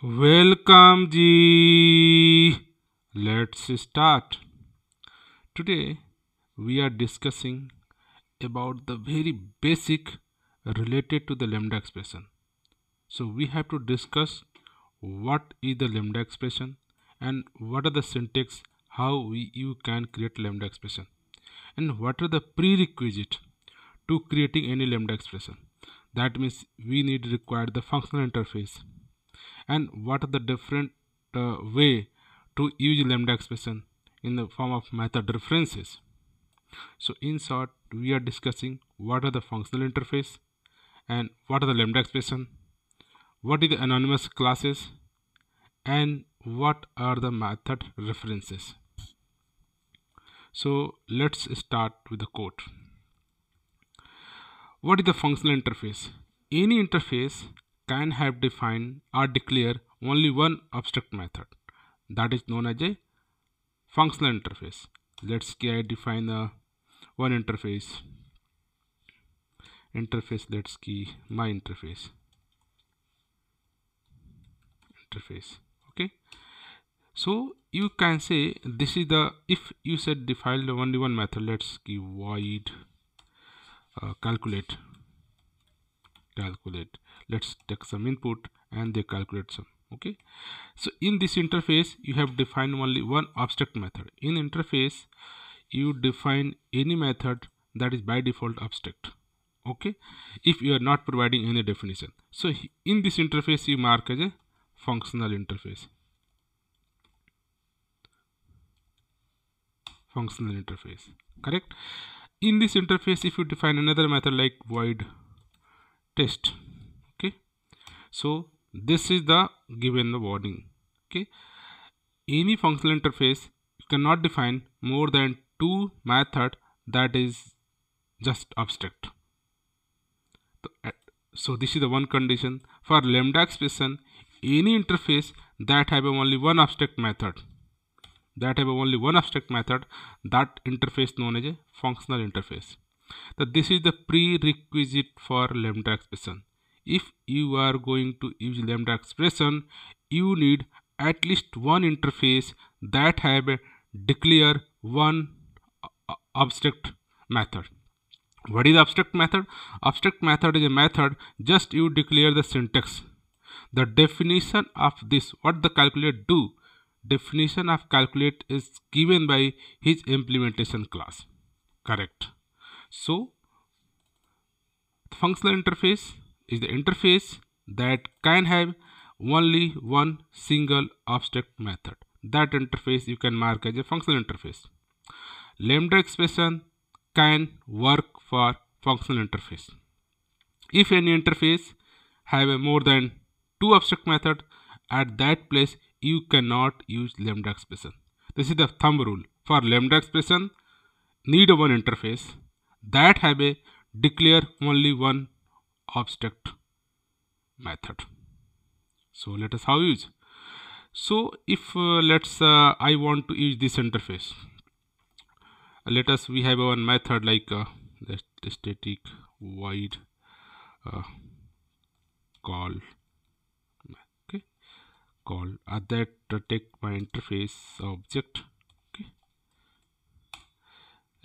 Welcome ji. Let's start. Today we are discussing about the very basic related to the lambda expression. So we have to discuss what is the lambda expression and what are the syntax how we, you can create lambda expression and what are the prerequisite to creating any lambda expression. That means we need require the functional interface and what are the different uh, way to use lambda expression in the form of method references so in short we are discussing what are the functional interface and what are the lambda expression what is the anonymous classes and what are the method references so let's start with the code what is the functional interface any interface can have defined or declare only one abstract method that is known as a functional interface. Let's define the one interface interface let's key my interface interface okay so you can say this is the if you said defiled only one method let's key void uh, calculate calculate let's take some input and they calculate some okay so in this interface you have defined only one abstract method in interface you define any method that is by default abstract okay if you are not providing any definition so in this interface you mark as a functional interface functional interface correct in this interface if you define another method like void test okay so this is the given the warning okay any functional interface cannot define more than two method that is just abstract eh, so this is the one condition for lambda expression any interface that have only one abstract method that have only one abstract method that interface known as a functional interface that this is the prerequisite for lambda expression if you are going to use lambda expression you need at least one interface that have declare one abstract method what is abstract method abstract method is a method just you declare the syntax the definition of this what the calculate do definition of calculate is given by his implementation class correct so, functional interface is the interface that can have only one single abstract method. That interface you can mark as a functional interface. Lambda expression can work for functional interface. If any interface have a more than two abstract method, at that place you cannot use lambda expression. This is the thumb rule. For lambda expression, need one interface that have a declare only one abstract method so let us how use so if uh, let's uh, i want to use this interface uh, let us we have one method like uh, the static void uh, call okay call uh, that take my interface object okay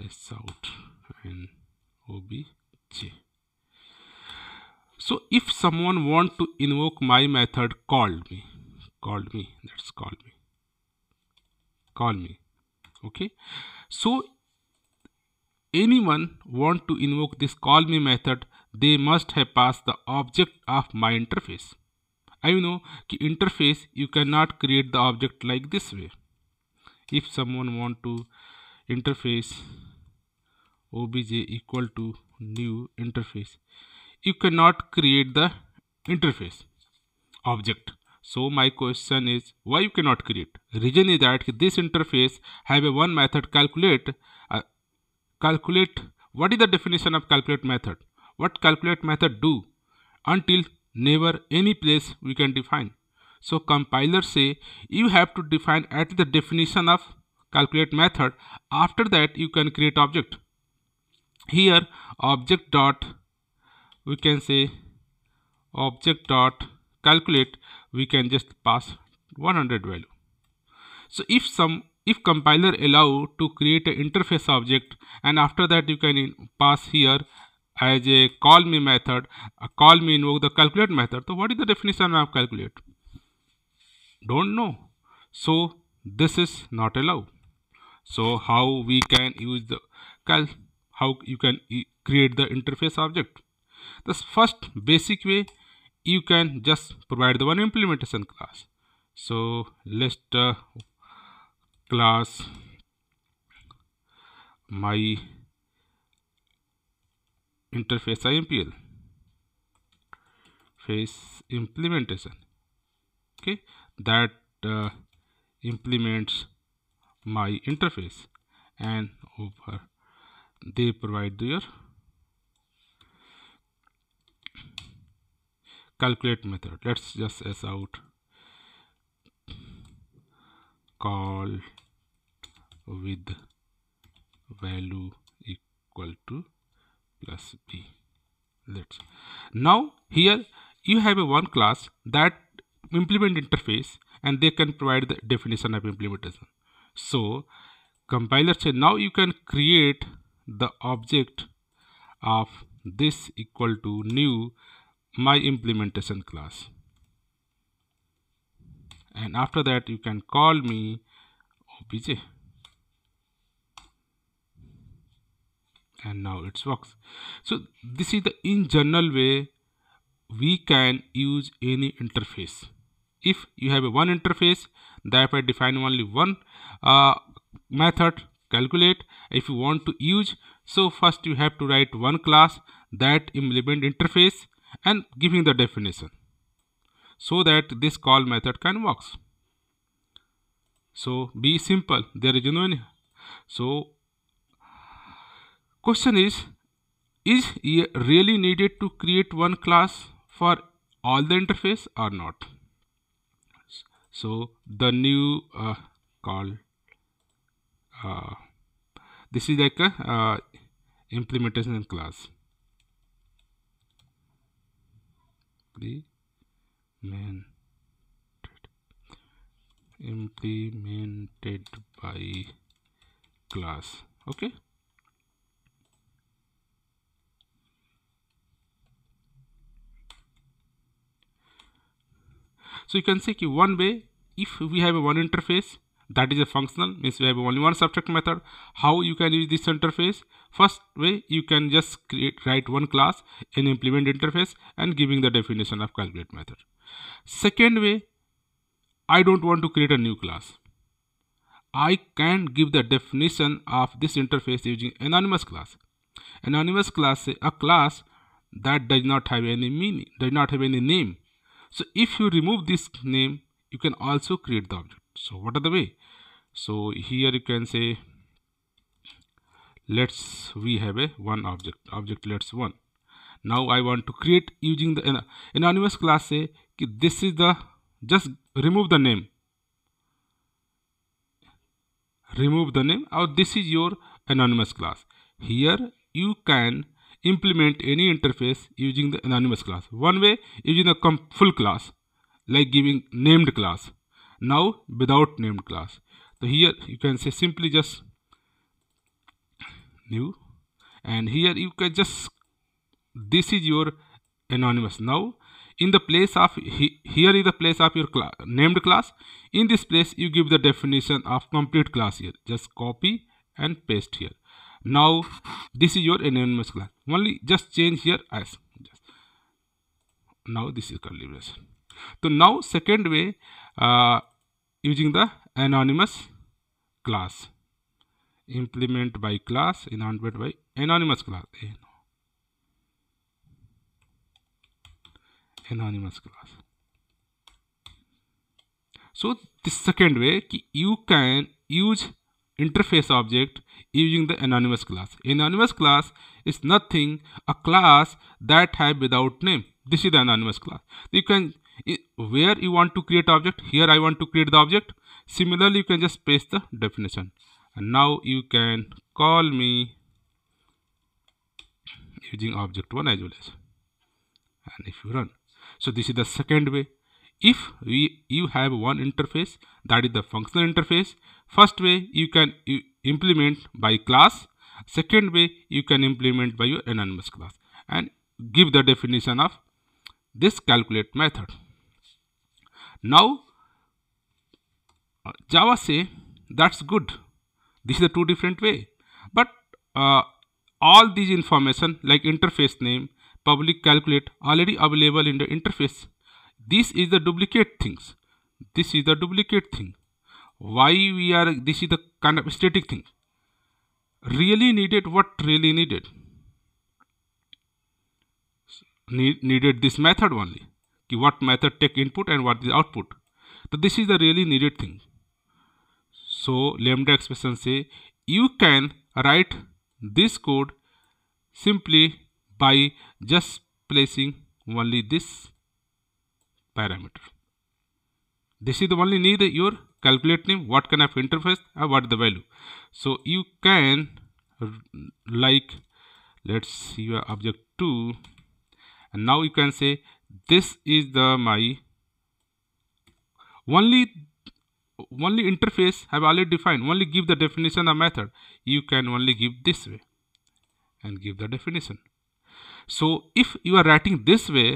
s out obj so if someone want to invoke my method called me called me that's call me call me okay so anyone want to invoke this call me method they must have passed the object of my interface i know ki interface you cannot create the object like this way if someone want to interface obj equal to new interface you cannot create the interface object so my question is why you cannot create reason is that this interface have a one method calculate uh, calculate what is the definition of calculate method what calculate method do until never any place we can define so compiler say you have to define at the definition of calculate method after that you can create object here object dot we can say object dot calculate we can just pass 100 value so if some if compiler allow to create an interface object and after that you can pass here as a call me method a call me invoke the calculate method so what is the definition of calculate don't know so this is not allowed so how we can use the cal how you can create the interface object. The first basic way you can just provide the one implementation class. So let's uh, class my interface IMPL face implementation okay that uh, implements my interface and over they provide their calculate method let's just s out call with value equal to plus b let's now here you have a one class that implement interface and they can provide the definition of implementation so compiler say now you can create the object of this equal to new my implementation class and after that you can call me obj and now it works so this is the in general way we can use any interface if you have a one interface that I define only one uh, method calculate if you want to use so first you have to write one class that implement interface and giving the definition so that this call method can works so be simple there is no any so question is is really needed to create one class for all the interface or not so the new uh, call uh, this is like a uh, implementation class implemented implemented by class okay so you can see one way if we have a one interface that is a functional means we have only one subtract method how you can use this interface first way you can just create write one class and implement interface and giving the definition of calculate method second way i don't want to create a new class i can give the definition of this interface using anonymous class anonymous class a class that does not have any meaning does not have any name so if you remove this name you can also create the object so what are the way so here you can say let's we have a one object object let's one now i want to create using the anonymous class say this is the just remove the name remove the name or this is your anonymous class here you can implement any interface using the anonymous class one way using a full class like giving named class now without named class so here you can say simply just new and here you can just this is your anonymous now in the place of he, here is the place of your class, named class in this place you give the definition of complete class here just copy and paste here now this is your anonymous class only just change here as just. now this is curly brace so now second way uh, using the anonymous class implement by class implement by anonymous class eh, anonymous class so the second way you can use interface object using the anonymous class anonymous class is nothing a class that have without name this is the anonymous class you can where you want to create object here i want to create the object similarly you can just paste the definition and now you can call me using object one as well as and if you run so this is the second way if we you have one interface that is the functional interface first way you can you implement by class second way you can implement by your anonymous class and give the definition of this calculate method now, uh, Java say that's good. This is a two different way. But uh, all these information like interface name, public calculate already available in the interface. This is the duplicate things. This is the duplicate thing. Why we are, this is the kind of static thing. Really needed what really needed. needed this method only what method take input and what is output so this is the really needed thing so lambda expression say you can write this code simply by just placing only this parameter this is the only need your calculate name what kind of interface and what the value so you can like let's see your object 2 and now you can say this is the my only only interface have already defined only give the definition the method you can only give this way and give the definition so if you are writing this way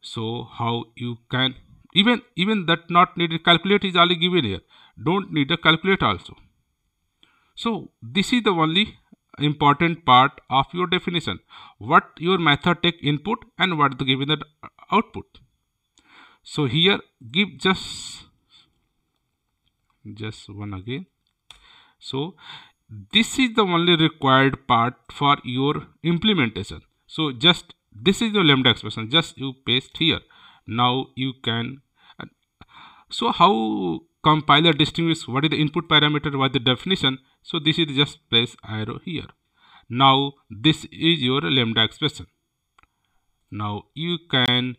so how you can even even that not needed calculate is already given here don't need a calculate also so this is the only important part of your definition. What your method take input and what to give in the output. So here give just just one again. So this is the only required part for your implementation. So just this is the lambda expression. Just you paste here. Now you can. So how compiler distinguish what is the input parameter what is the definition so this is just place arrow here. Now this is your lambda expression. Now you can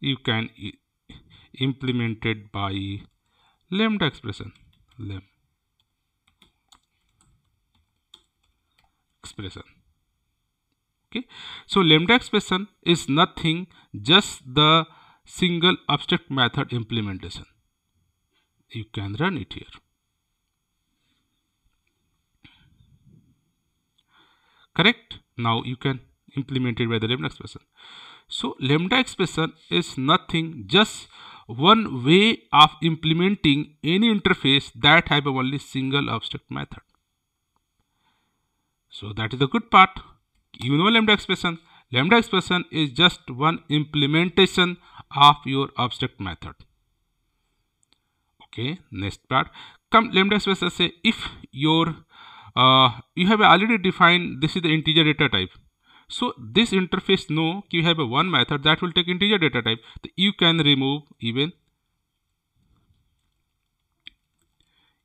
you can implement it by lambda expression lambda expression okay so lambda expression is nothing just the single abstract method implementation. You can run it here. Correct? Now you can implement it by the lambda expression. So lambda expression is nothing just one way of implementing any interface that have only single abstract method. So that is the good part. You know lambda expression. Lambda expression is just one implementation of your abstract method. Okay, next part. Come lambda expression say if your uh, you have already defined this is the integer data type. So this interface know you have a one method that will take integer data type. You can remove even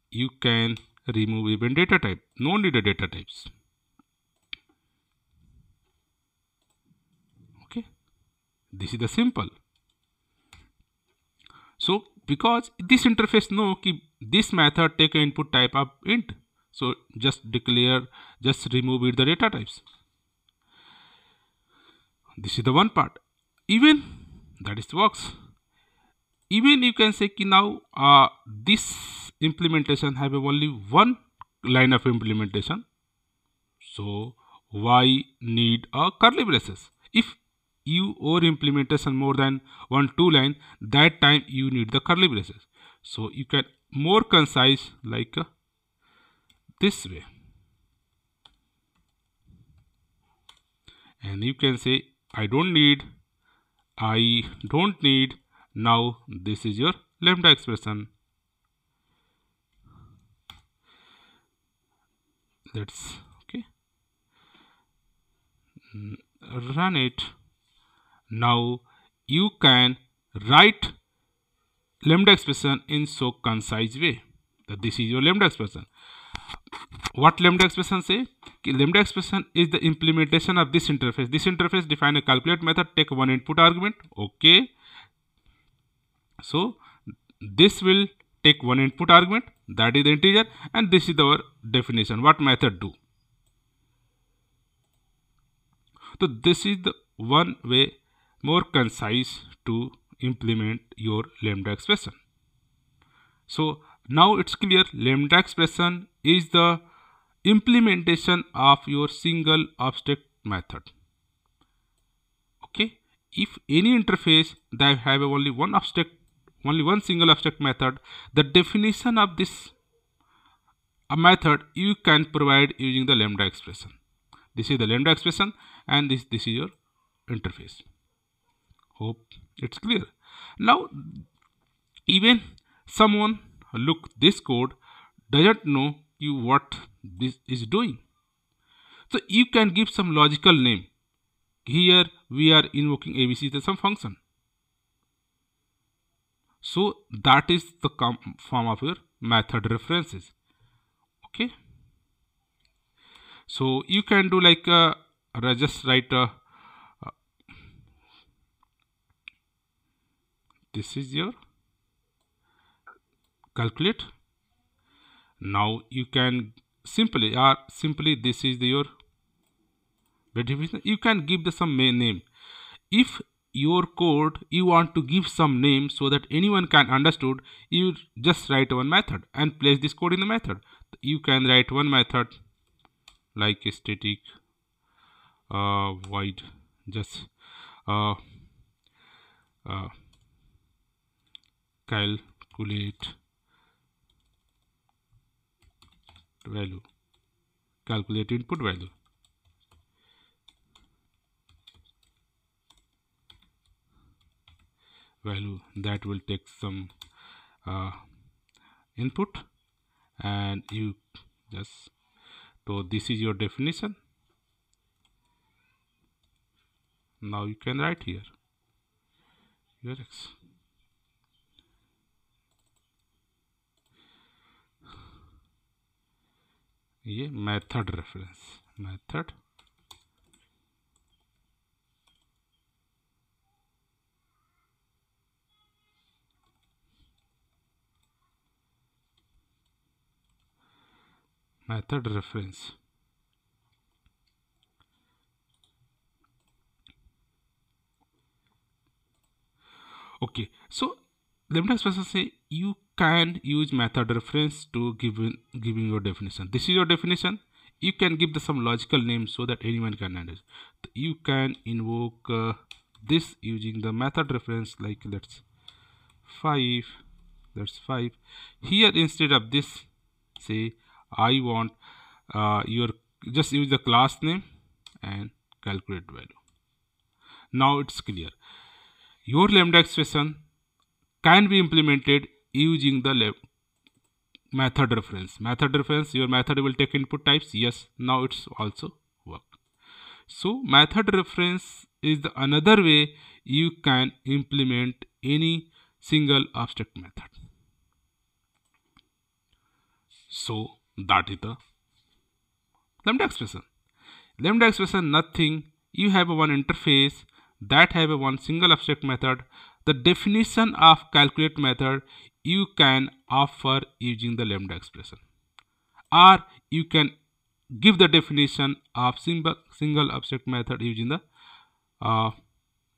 you can remove even data type, no needed data types. this is the simple so because this interface know ki this method take input type of int so just declare just remove it the data types this is the one part even that is works even you can say ki now uh, this implementation have only one line of implementation so why need a curly braces if you or implementation more than one two line that time you need the curly braces so you can more concise like uh, this way and you can say I don't need I don't need now this is your lambda expression that's okay mm, run it now you can write lambda expression in so concise way that this is your lambda expression. What lambda expression say? Lambda expression is the implementation of this interface. This interface define a calculate method, take one input argument. Okay. So this will take one input argument that is the integer and this is our definition. What method do? So this is the one way more concise to implement your lambda expression. So now it's clear lambda expression is the implementation of your single abstract method. Okay, if any interface that have only one abstract, only one single abstract method, the definition of this a method you can provide using the lambda expression. This is the lambda expression and this, this is your interface hope it's clear now even someone look this code doesn't know you what this is doing so you can give some logical name here we are invoking abc to some function so that is the form of your method references okay so you can do like uh, just write a this is your calculate now you can simply or simply this is the, your definition you can give the some name if your code you want to give some name so that anyone can understood you just write one method and place this code in the method you can write one method like static uh, void just uh, uh, calculate value calculate input value value that will take some uh, input and you just so this is your definition now you can write here your x ये method reference method method reference okay so limited spaces से you can use method reference to giving giving your definition this is your definition you can give the some logical name so that anyone can understand you can invoke uh, this using the method reference like let's 5 that's 5 here instead of this say i want uh, your just use the class name and calculate value now it's clear your lambda expression can be implemented using the lab method reference method reference your method will take input types yes now it's also work so method reference is the another way you can implement any single abstract method so that is the lambda expression lambda expression nothing you have one interface that have one single abstract method the definition of calculate method you can offer using the lambda expression or you can give the definition of symbol, single object method using the uh,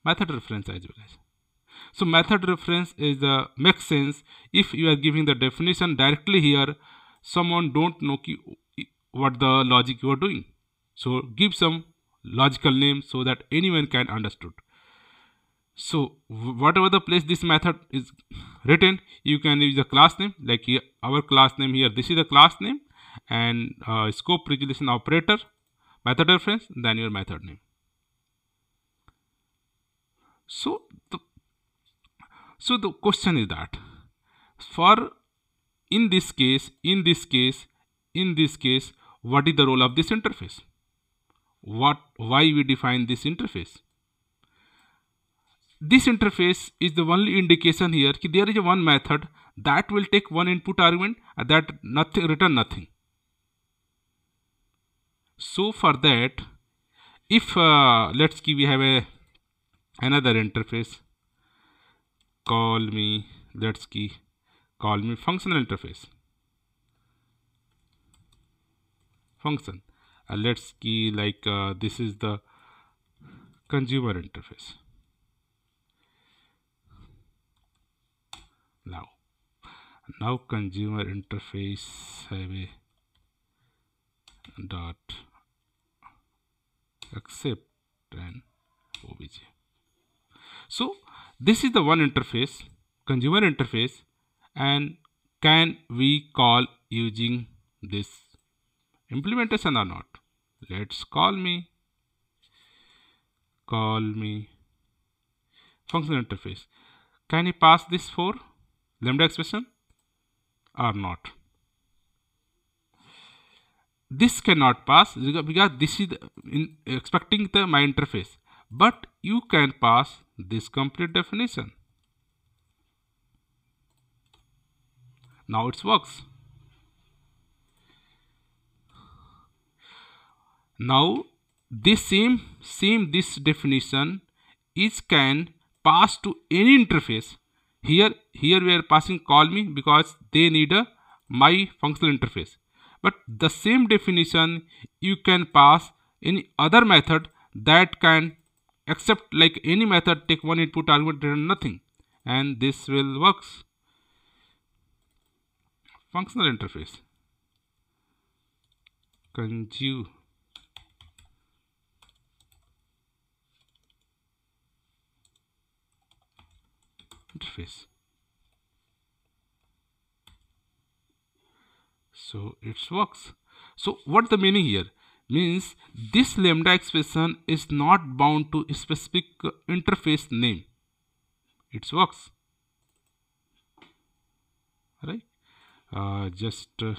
method reference as well as so method reference is the makes sense if you are giving the definition directly here someone don't know ki, what the logic you are doing so give some logical name so that anyone can understood so whatever the place this method is written you can use the class name like here, our class name here this is the class name and uh, scope regulation operator method reference then your method name so the so the question is that for in this case in this case in this case what is the role of this interface what why we define this interface this interface is the only indication here that there is one method that will take one input argument and that nothing return nothing. So for that, if uh, let's give we have a another interface call me let's key call me functional interface function uh, let's key like uh, this is the consumer interface now now consumer interface a dot accept and obj so this is the one interface consumer interface and can we call using this implementation or not let's call me call me function interface can you pass this for lambda expression or not. This cannot pass because this is in expecting the my interface, but you can pass this complete definition. Now it works. Now this same same this definition is can pass to any interface here, here we are passing call me because they need a my functional interface. But the same definition you can pass any other method that can accept like any method take one input argument return nothing and this will works. Functional interface. Consume. interface so it works so what the meaning here means this lambda expression is not bound to specific uh, interface name it works right uh, just uh,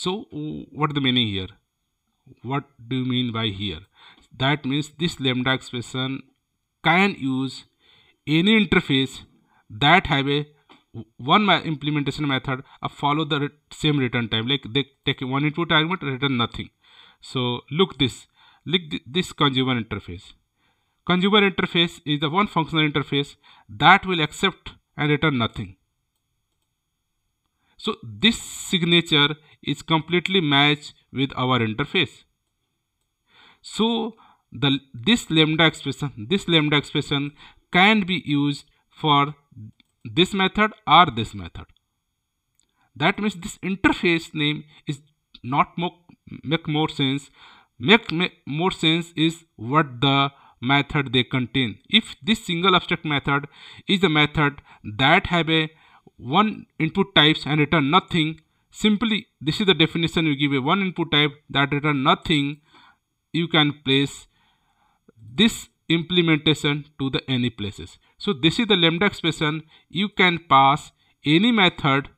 So uh, what is the meaning here? What do you mean by here? That means this lambda expression can use any interface that have a one implementation method uh, follow the same return time like they take one input argument return nothing so look this look this consumer interface consumer interface is the one functional interface that will accept and return nothing so this signature is completely matched with our interface. So the, this lambda expression, this lambda expression can be used for this method or this method. That means this interface name is not more, make more sense. Make, make more sense is what the method they contain. If this single abstract method is a method that have a one input types and return nothing, Simply, this is the definition you give a one input type that return nothing. You can place this implementation to the any places. So this is the lambda expression. You can pass any method.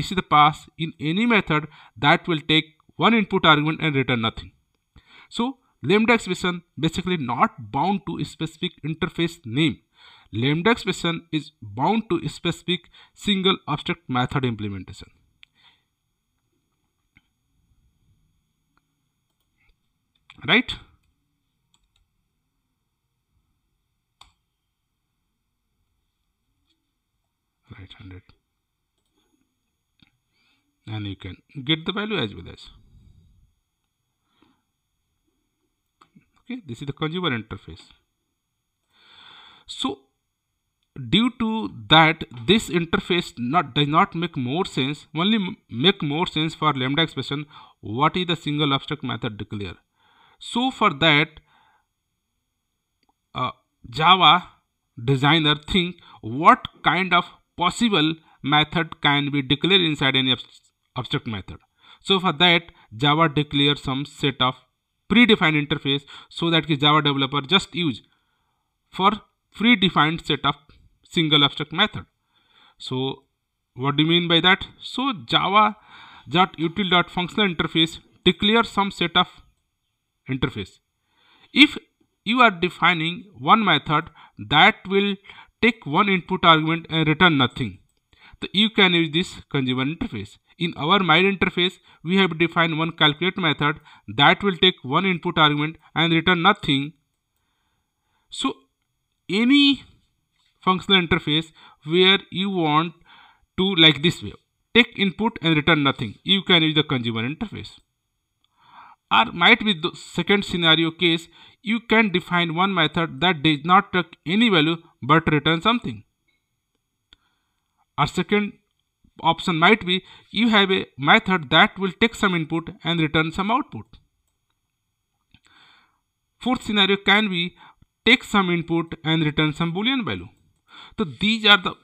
This is the pass in any method that will take one input argument and return nothing. So lambda expression basically not bound to a specific interface name. Lambda expression is bound to a specific single abstract method implementation. right right 100 and you can get the value as well as okay this is the consumer interface so due to that this interface not does not make more sense only make more sense for lambda expression what is the single abstract method declare so for that, uh, Java designer think what kind of possible method can be declared inside any abstract method. So for that, Java declares some set of predefined interface so that the Java developer just use for predefined set of single abstract method. So what do you mean by that? So Java dot util dot functional interface declares some set of interface. If you are defining one method that will take one input argument and return nothing, so you can use this consumer interface. In our my interface, we have defined one calculate method that will take one input argument and return nothing. So any functional interface where you want to like this way, take input and return nothing, you can use the consumer interface or might be the second scenario case you can define one method that does not take any value but return something our second option might be you have a method that will take some input and return some output fourth scenario can be take some input and return some boolean value so these are the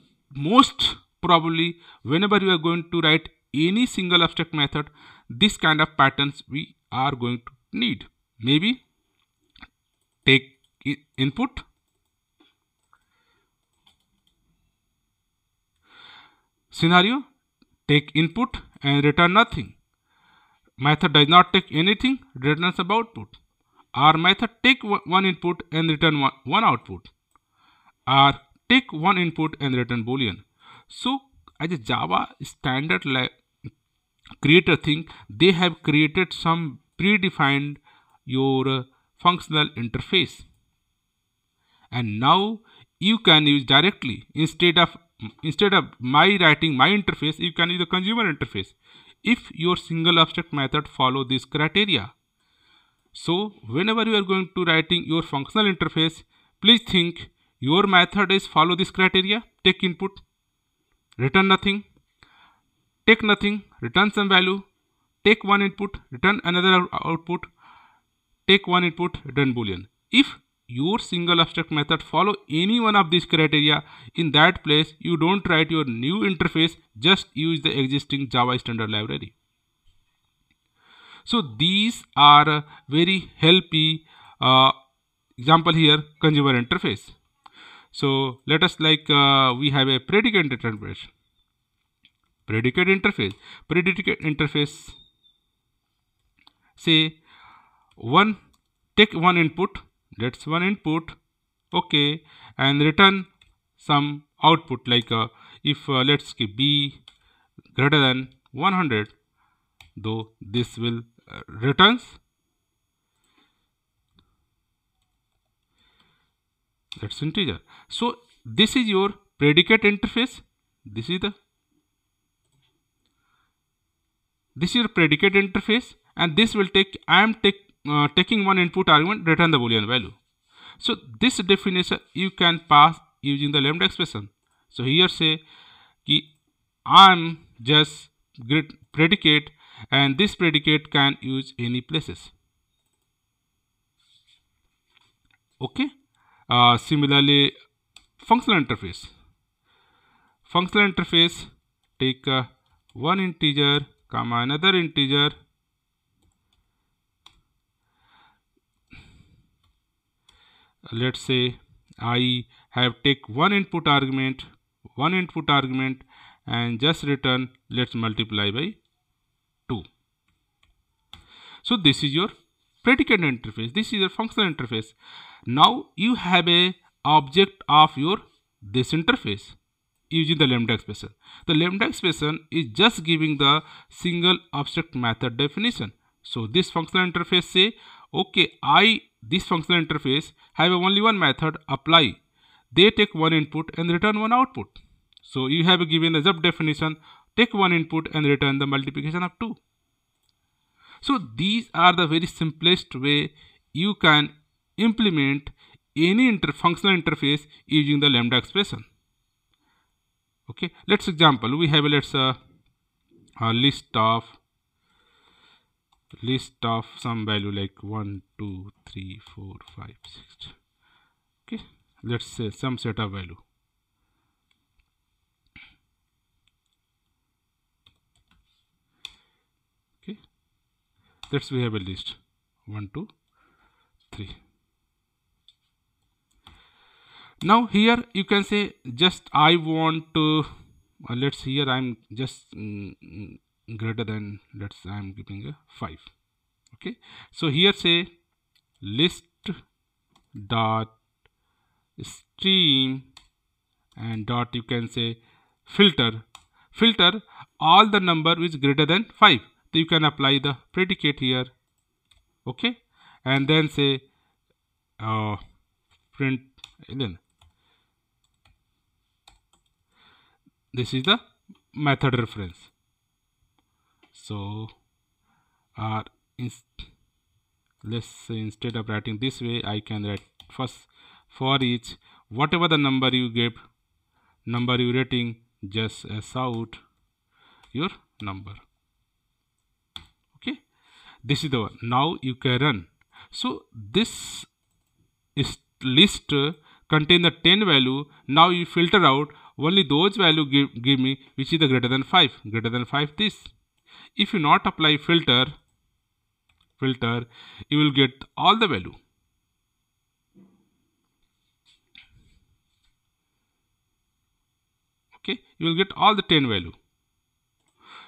most probably whenever you are going to write any single abstract method this kind of patterns we are going to need maybe take input scenario take input and return nothing method does not take anything returns about output our method take one input and return one, one output or take one input and return boolean so as a java standard creator thing they have created some predefined your uh, functional interface and now you can use directly instead of instead of my writing my interface you can use the consumer interface if your single abstract method follow this criteria so whenever you are going to writing your functional interface please think your method is follow this criteria take input return nothing take nothing return some value take one input return another output take one input return boolean if your single abstract method follow any one of these criteria in that place you don't write your new interface just use the existing java standard library so these are very helpy uh, example here consumer interface so let us like uh, we have a predicate interface predicate interface predicate interface say one take one input that's one input okay and return some output like uh, if uh, let's keep b greater than 100 though this will uh, returns that's integer so this is your predicate interface this is the this is predicate interface and this will take i am take, uh, taking one input argument return the boolean value so this definition you can pass using the lambda expression so here say ki i am just grid predicate and this predicate can use any places okay uh, similarly functional interface functional interface take uh, one integer comma another integer let's say I have take one input argument one input argument and just return let's multiply by 2 so this is your predicate interface this is your functional interface now you have a object of your this interface using the lambda expression. The lambda expression is just giving the single abstract method definition. So this functional interface say, okay, I, this functional interface have only one method apply. They take one input and return one output. So you have given a sub definition, take one input and return the multiplication of two. So these are the very simplest way you can implement any inter functional interface using the lambda expression okay let's example we have let's a, uh, a list of list of some value like 1 2 3 4 5 6 okay let's say some set of value okay let's we have a list 1 2 3 now here you can say just i want to uh, let's here i'm just mm, mm greater than let's i'm giving a 5 okay so here say list dot stream and dot you can say filter filter all the number is greater than 5 so you can apply the predicate here okay and then say uh, print then this is the method reference so uh, let's say instead of writing this way I can write first for each whatever the number you give number you rating just as out your number okay this is the one now you can run so this is list contain the 10 value now you filter out only those value give, give me which is the greater than 5 greater than 5 this if you not apply filter filter you will get all the value okay you will get all the 10 value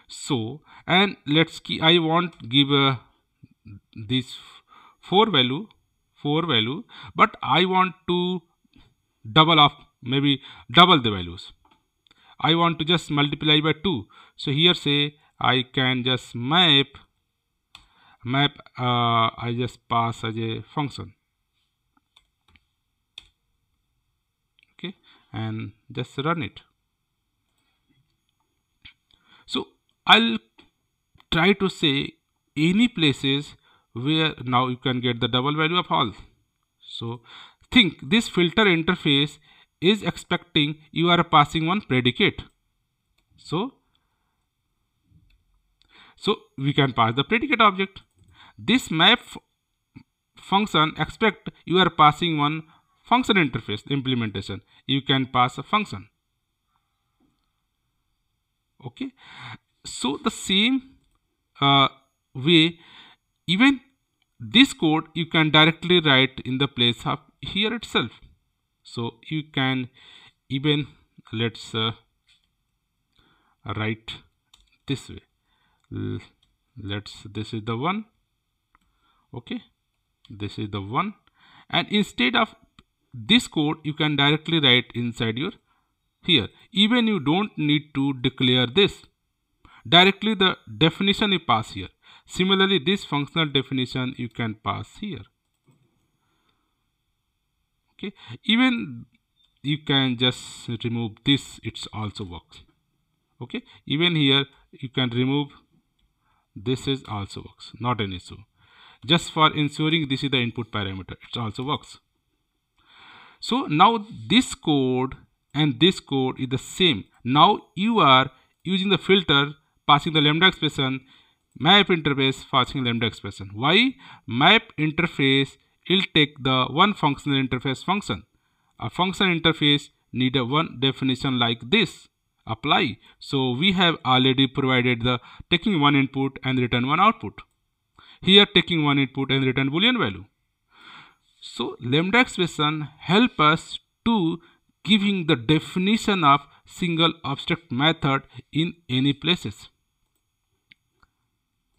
so and let's key i want give uh, this 4 value 4 value but i want to double of maybe double the values I want to just multiply by 2 so here say I can just map map uh, I just pass as a function okay and just run it so I'll try to say any places where now you can get the double value of all so think this filter interface is expecting you are passing one predicate. So, so we can pass the predicate object. This map function expect you are passing one function interface implementation. You can pass a function. Okay. So the same uh, way even this code you can directly write in the place of here itself so you can even let's uh, write this way let's this is the one okay this is the one and instead of this code you can directly write inside your here even you don't need to declare this directly the definition you pass here similarly this functional definition you can pass here okay even you can just remove this it's also works okay even here you can remove this is also works not an issue just for ensuring this is the input parameter it also works so now this code and this code is the same now you are using the filter passing the lambda expression map interface passing lambda expression why map interface it'll take the one functional interface function. A function interface need a one definition like this apply. So we have already provided the taking one input and return one output. Here taking one input and return boolean value. So lambda expression help us to giving the definition of single abstract method in any places.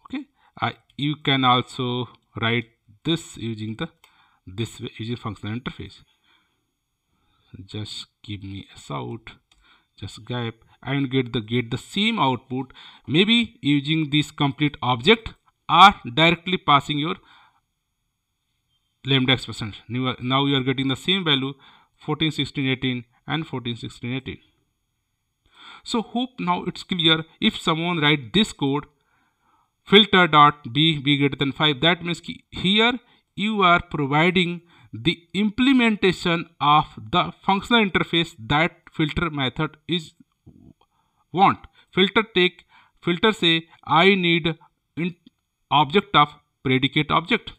Okay, uh, you can also write this using the this is a functional interface just give me a shout just gap and get the get the same output maybe using this complete object or directly passing your lambda expression now you are getting the same value 14 16 18 and 14 16 18 so hope now it's clear if someone write this code filter dot b b greater than 5 that means here you are providing the implementation of the functional interface that filter method is want filter take filter say i need in object of predicate object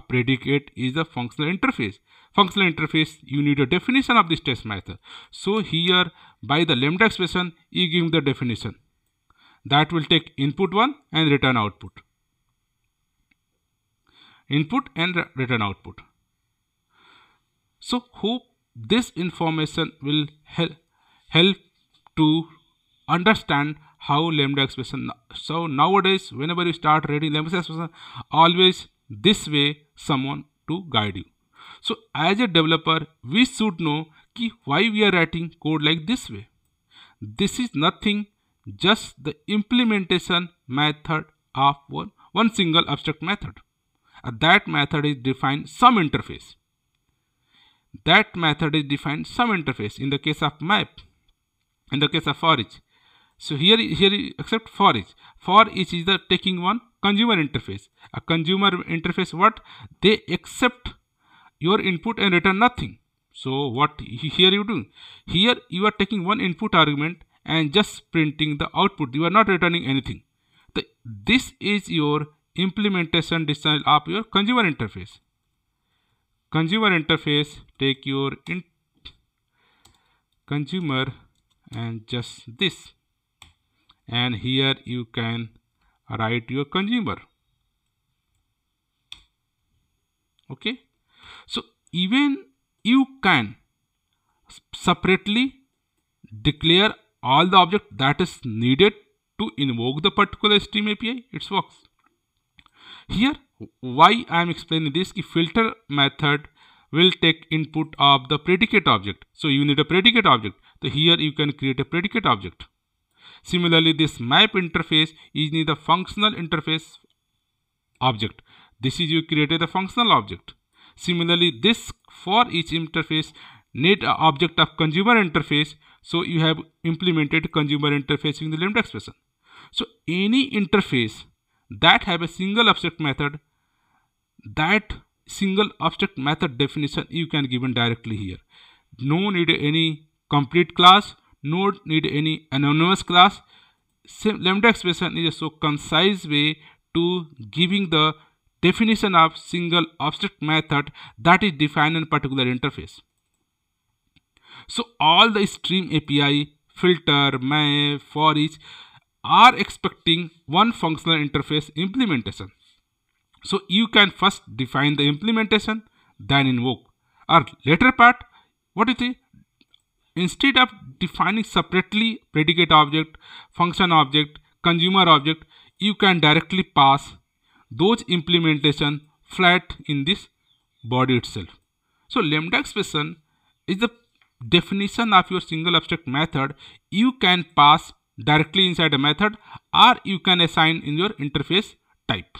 a predicate is a functional interface functional interface you need a definition of this test method so here by the lambda expression you give the definition that will take input 1 and return output input and return output. So hope this information will help help to understand how lambda expression. So nowadays, whenever you start reading lambda expression, always this way someone to guide you. So as a developer, we should know ki why we are writing code like this way. This is nothing just the implementation method of one, one single abstract method that method is defined some interface that method is defined some interface in the case of map in the case of for each so here here except for each for each is the taking one consumer interface a consumer interface what they accept your input and return nothing so what here you do here you are taking one input argument and just printing the output you are not returning anything the, this is your implementation design of your consumer interface. Consumer interface take your consumer and just this and here you can write your consumer okay so even you can separately declare all the object that is needed to invoke the particular stream API it works here why I am explaining this ki filter method will take input of the predicate object. So you need a predicate object. So here you can create a predicate object. Similarly, this map interface is need a functional interface object. This is you created a functional object. Similarly, this for each interface need a object of consumer interface. So you have implemented consumer interface in the lambda expression. So any interface that have a single abstract method that single abstract method definition you can given directly here no need any complete class no need any anonymous class lambda expression is a so concise way to giving the definition of single abstract method that is defined in particular interface so all the stream api filter map for each are expecting one functional interface implementation. So you can first define the implementation, then invoke. Or later part, what is it? Instead of defining separately predicate object, function object, consumer object, you can directly pass those implementation flat in this body itself. So lambda expression is the definition of your single abstract method. You can pass directly inside a method or you can assign in your interface type.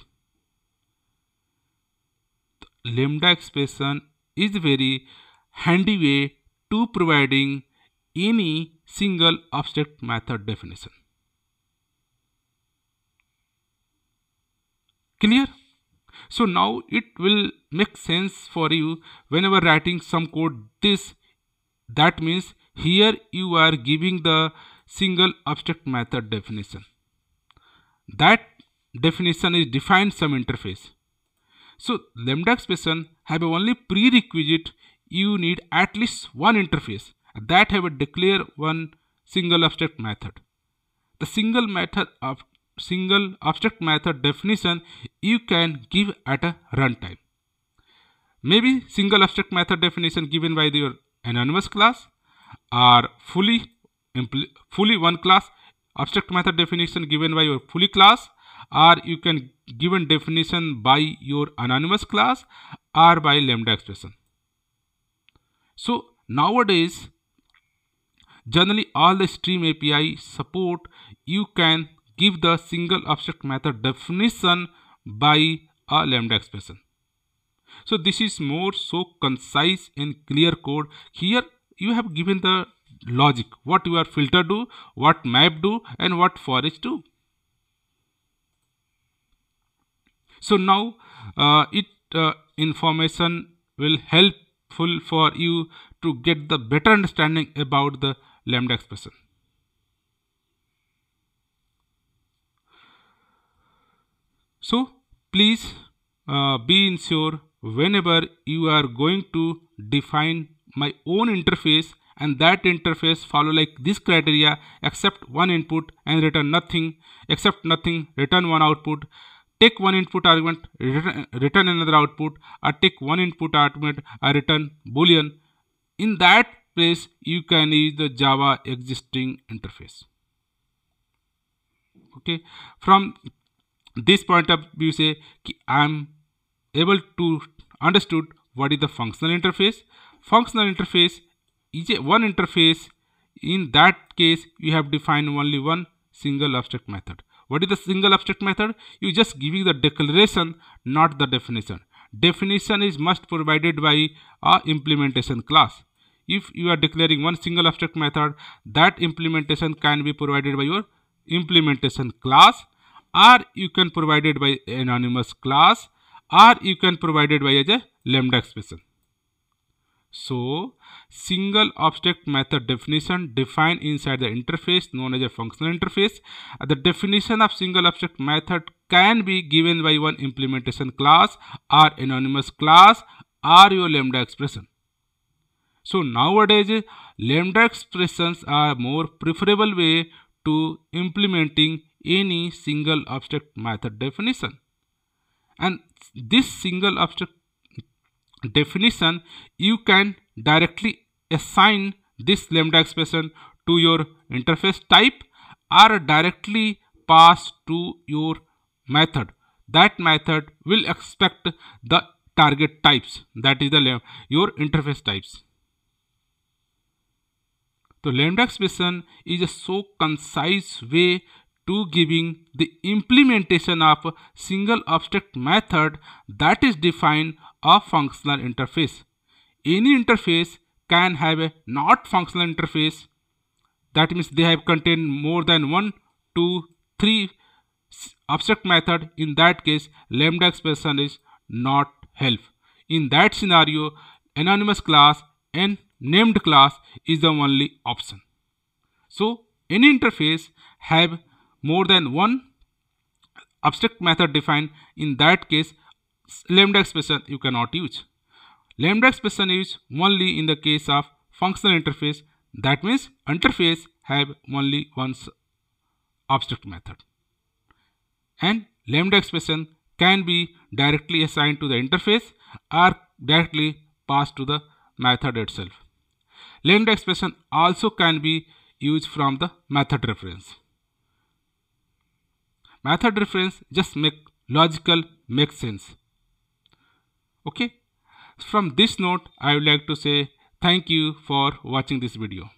lambda expression is very handy way to providing any single object method definition. Clear? So now it will make sense for you whenever writing some code this that means here you are giving the single abstract method definition. That definition is defined some interface. So lambda expression have only prerequisite you need at least one interface that have a declare one single abstract method. The single method of single abstract method definition you can give at a runtime. Maybe single abstract method definition given by your anonymous class or fully fully one class abstract method definition given by your fully class or you can given definition by your anonymous class or by lambda expression. So nowadays generally all the stream API support you can give the single abstract method definition by a lambda expression. So this is more so concise and clear code. Here you have given the logic what your filter do what map do and what for each do so now uh, it uh, information will helpful for you to get the better understanding about the lambda expression so please uh, be ensure whenever you are going to define my own interface and that interface follow like this criteria accept one input and return nothing accept nothing return one output take one input argument return another output or take one input argument or return boolean in that place you can use the java existing interface okay from this point of view say i am able to understood what is the functional interface functional interface is a one interface in that case you have defined only one single abstract method what is the single abstract method you just giving the declaration not the definition definition is must provided by a implementation class if you are declaring one single abstract method that implementation can be provided by your implementation class or you can provide it by anonymous class or you can provide it by as a lambda expression so, single object method definition defined inside the interface known as a functional interface. Uh, the definition of single object method can be given by one implementation class or anonymous class or your lambda expression. So nowadays lambda expressions are more preferable way to implementing any single object method definition. And this single object definition you can directly assign this lambda expression to your interface type or directly pass to your method that method will expect the target types that is the your interface types so lambda expression is a so concise way to giving the implementation of a single abstract method that is defined a functional interface. Any interface can have a not functional interface that means they have contained more than one, two, three abstract method in that case lambda expression is not help. In that scenario anonymous class and named class is the only option. So any interface have more than one abstract method defined in that case lambda expression you cannot use lambda expression is only in the case of functional interface that means interface have only one abstract method and lambda expression can be directly assigned to the interface or directly passed to the method itself lambda expression also can be used from the method reference method reference just make logical make sense okay from this note i would like to say thank you for watching this video